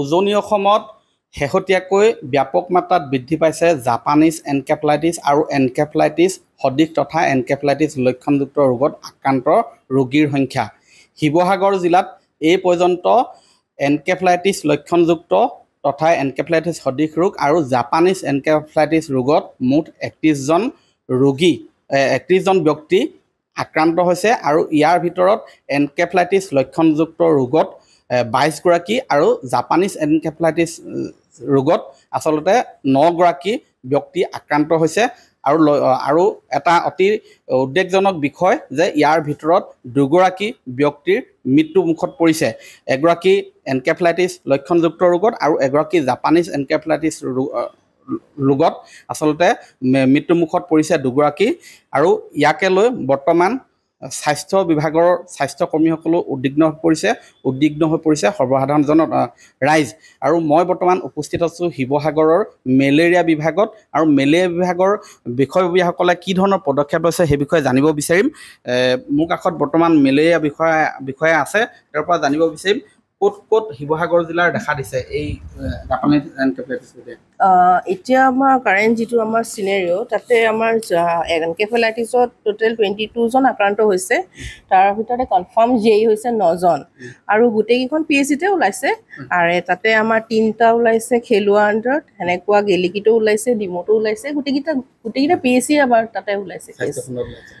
উজনি অসমত শেহতীয়াকৈ ব্যাপক মাত্ৰাত বৃদ্ধি পাইছে জাপানিজ এনকেফলাইটিছ আৰু এনকেফলাইটিছ সদৃশ তথা এনকেফলাইটিছ লক্ষণযুক্ত ৰোগত আক্ৰান্ত ৰোগীৰ সংখ্যা শিৱসাগৰ জিলাত এই পৰ্যন্ত এনকেফলাইটিছ লক্ষণযুক্ত তথা এনকেফলাইটিছ সদৃশ ৰোগ আৰু জাপানিজ এনকেফলাইটিছ ৰোগত মুঠ একত্ৰিছজন ৰোগী একত্ৰিছজন ব্যক্তি আক্ৰান্ত হৈছে আৰু ইয়াৰ ভিতৰত এনকেফলাইটিছ লক্ষণযুক্ত ৰোগত বাইছগৰাকী আৰু জাপানীজ এনকেফেলাইটিছ ৰোগত আচলতে নগৰাকী ব্যক্তি আক্ৰান্ত হৈছে আৰু ল আৰু এটা অতি উদ্বেগজনক বিষয় যে ইয়াৰ ভিতৰত দুগৰাকী ব্যক্তিৰ মৃত্যুমুখত পৰিছে এগৰাকী এনকেফেলাইটিছ লক্ষণযুক্ত ৰোগত আৰু এগৰাকী জাপানিজ এনকেফেলাইটিছ ৰোগত আচলতে মৃত্যুমুখত পৰিছে দুগৰাকী আৰু ইয়াকে লৈ বৰ্তমান স্বাস্থ্য বিভাগৰ স্বাস্থ্যকৰ্মীসকলো উদ্বিগ্ন হৈ পৰিছে উদ্বিগ্ন হৈ পৰিছে সৰ্বসাধাৰণ জন ৰাইজ আৰু মই বৰ্তমান উপস্থিত আছোঁ শিৱসাগৰৰ মেলেৰিয়া বিভাগত আৰু মেলেৰিয়া বিভাগৰ বিষয়ববীয়াসকলে কি ধৰণৰ পদক্ষেপ লৈছে সেই বিষয়ে জানিব বিচাৰিম মোৰ কাষত বৰ্তমান মেলেৰিয়া বিষয়া বিষয়া আছে তেওঁৰ পৰা জানিব বিচাৰিম ক'ত ক'ত শিৱসাগৰ জিলাৰ দেখা দিছে এই এতিয়া আমাৰ কাৰেণ্ট যিটো আমাৰ চিনেৰিঅ' তাতে আমাৰ এনকেফেলাইটিছত টোটেল টুৱেণ্টি টুজন আক্ৰান্ত হৈছে তাৰ ভিতৰতে কনফাৰ্ম জি হৈছে নজন আৰু গোটেইকেইখন পি এইচ চিতে ওলাইছে আৰু তাতে আমাৰ তিনিটা ওলাইছে খেলুৱা আণ্ডাৰত সেনেকুৱা গেলিকিটো ওলাইছে ডিমটো ওলাইছে গোটেইকেইটা গোটেইকেইটা পি এইচ চি আমাৰ তাতে ওলাইছে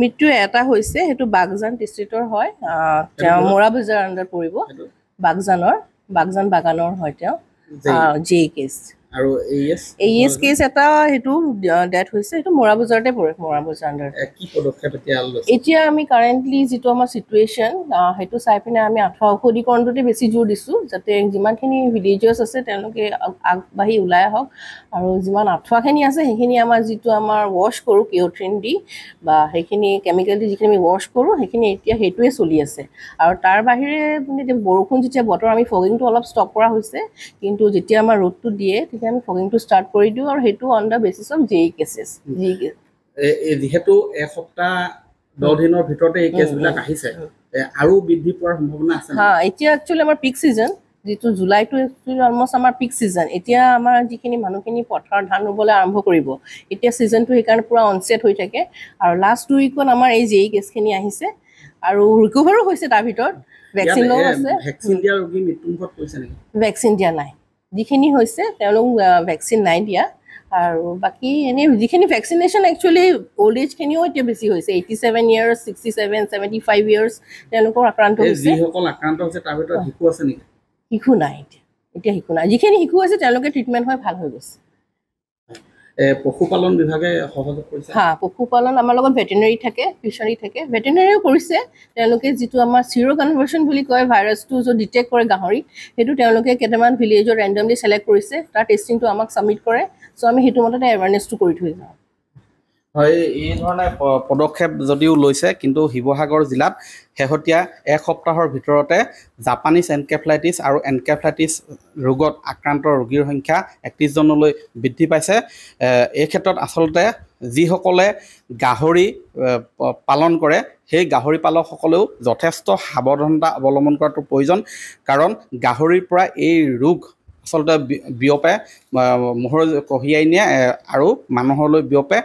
মৃত্যু এটা হৈছে সেইটো বাগজান ডিষ্ট্ৰিক্টৰ হয় তেওঁ মৰা বজাৰ আণ্ডাৰ পৰিব বাগজানৰ বাগজান বাগানৰ হয় তেওঁ জে কেছ আৰু এইএস এইএস কেছ এটা হেতু ডেথ হৈছে এটো মৰা বজাৰতে পৰে মৰা বজাৰ আণ্ডাৰ কি পদক্ষেপ এতিয়া লৈছে এতিয়া আমি কাৰেন্টলি যেটো আমাৰ সিচুয়েশন হেতু চাই পিনে আমি আঠা ঔষধিকৰণটোতে বেছি জোৰ দিছো যাতে যিমানখিনি ভিলেজাৰ্স আছে তেওঁলোকে আগবাঢ়ি ওলাই হওক আৰু যিমান আঠুৱাখিনি আছে সেইখিনি আমাৰ যিটো আমাৰ ৱাশ কৰোঁ কিঅ'ট্ৰিন দি বা সেইখিনি কেমিকেল দি যিখিনি আমি ৱাশ কৰোঁ সেইখিনি এতিয়া সেইটোৱে চলি আছে আৰু তাৰ বাহিৰে মানে এতিয়া বৰষুণ যেতিয়া বতৰ আমি ফগিংটো অলপ ষ্টপ কৰা হৈছে কিন্তু যেতিয়া আমাৰ ৰ'দটো দিয়ে দেন ফগিংটো ষ্টাৰ্ট কৰি দিওঁ আৰু সেইটো on the basis of J cases জি যিহেতু এসপ্তাহ দহ hmm. দিনৰ ভিতৰতে এই hmm, কেচবিলাক hmm, আহিছে আৰু বৃদ্ধি পোৱাৰ সম্ভাৱনা আছে হা এতিয়া একচুৱেলি আমাৰ পিক ছিজন যিটো জুলাইটো একচুৱেলি অলমষ্ট আমাৰ পিক ছিজন এতিয়া আমাৰ যিখিনি মানুহখিনি পথাৰত ধান ৰুবলৈ আৰম্ভ কৰিব এতিয়া ছিজনটো সেইকাৰণে পূৰা অনচেট হৈ থাকে আৰু লাষ্ট টু উইকত আমাৰ এই জে ই e কেচখিনি আহিছে আৰু ৰিকভাৰো হৈছে তাৰ ভিতৰত ভেকচিন লওঁ আছে ভেকচিন দিয়া নাই যিখিনি হৈছে তেওঁলোক ভেকচিন নাই দিয়া আৰু বাকী এনেই যিখিনি ভেকচিনেশ্যন একচুৱেলি অ'ল্ড এজখিনিও এতিয়া বেছি হৈছে eighty seven years sixty seven seventy five years তেওঁলোকৰ আক্ৰান্ত হৈছে শিশু নেকি শিশু নাই এতিয়া এতিয়া শিশু নাই যিখিনি শিশু হৈছে তেওঁলোকে ট্ৰিটমেণ্ট হৈ ভাল হৈ গৈছে পশুপালন বিভাগে সহযোগ কৰিছে হা পশুপালন আমাৰ লগত ভেটেনেৰী থাকে ফিচাৰী থাকে ভেটেনেৰীও কৰিছে তেওঁলোকে যিটো আমাৰ চিৰ' কনভাৰ্চন বুলি কয় ভাইৰাছটো য'ত ডিটেক্ট কৰে গাহৰি সেইটো তেওঁলোকে কেইটামান ভিলেজত ৰেণ্ডমলি চিলেক্ট কৰিছে তাৰ টেষ্টিংটো আমাক ছাবমিট কৰে চ' আমি সেইটো মতে এৱেৰনেছটো কৰি থৈ যাওঁ হয় এই ধৰণে পদক্ষেপ যদিও লৈছে কিন্তু শিৱসাগৰ জিলাত শেহতীয়া এক সপ্তাহৰ ভিতৰতে জাপানিজ এনকেফ্লাইটিছ আৰু এনকেফ্লাইটিছ ৰোগত আক্ৰান্ত ৰোগীৰ সংখ্যা একত্ৰিছজনলৈ বৃদ্ধি পাইছে এই ক্ষেত্ৰত আচলতে যিসকলে গাহৰি পালন কৰে সেই গাহৰি পালকসকলেও যথেষ্ট সাৱধানতা অৱলম্বন কৰাটো প্ৰয়োজন কাৰণ গাহৰিৰ পৰা এই ৰোগ আচলতে বিয়পে মোহৰ কঢ়িয়াই নিয়ে আৰু মানুহলৈ বিয়পে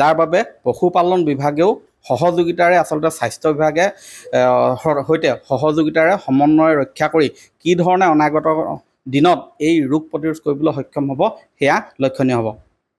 যাৰ বাবে পশুপালন বিভাগেও সহযোগিতাৰে আচলতে স্বাস্থ্য বিভাগে সৈতে সহযোগিতাৰে সমন্বয় ৰক্ষা কৰি কি ধৰণে অনাগত দিনত এই ৰোগ প্ৰতিৰোধ কৰিবলৈ সক্ষম হ'ব সেয়া লক্ষণীয় হ'ব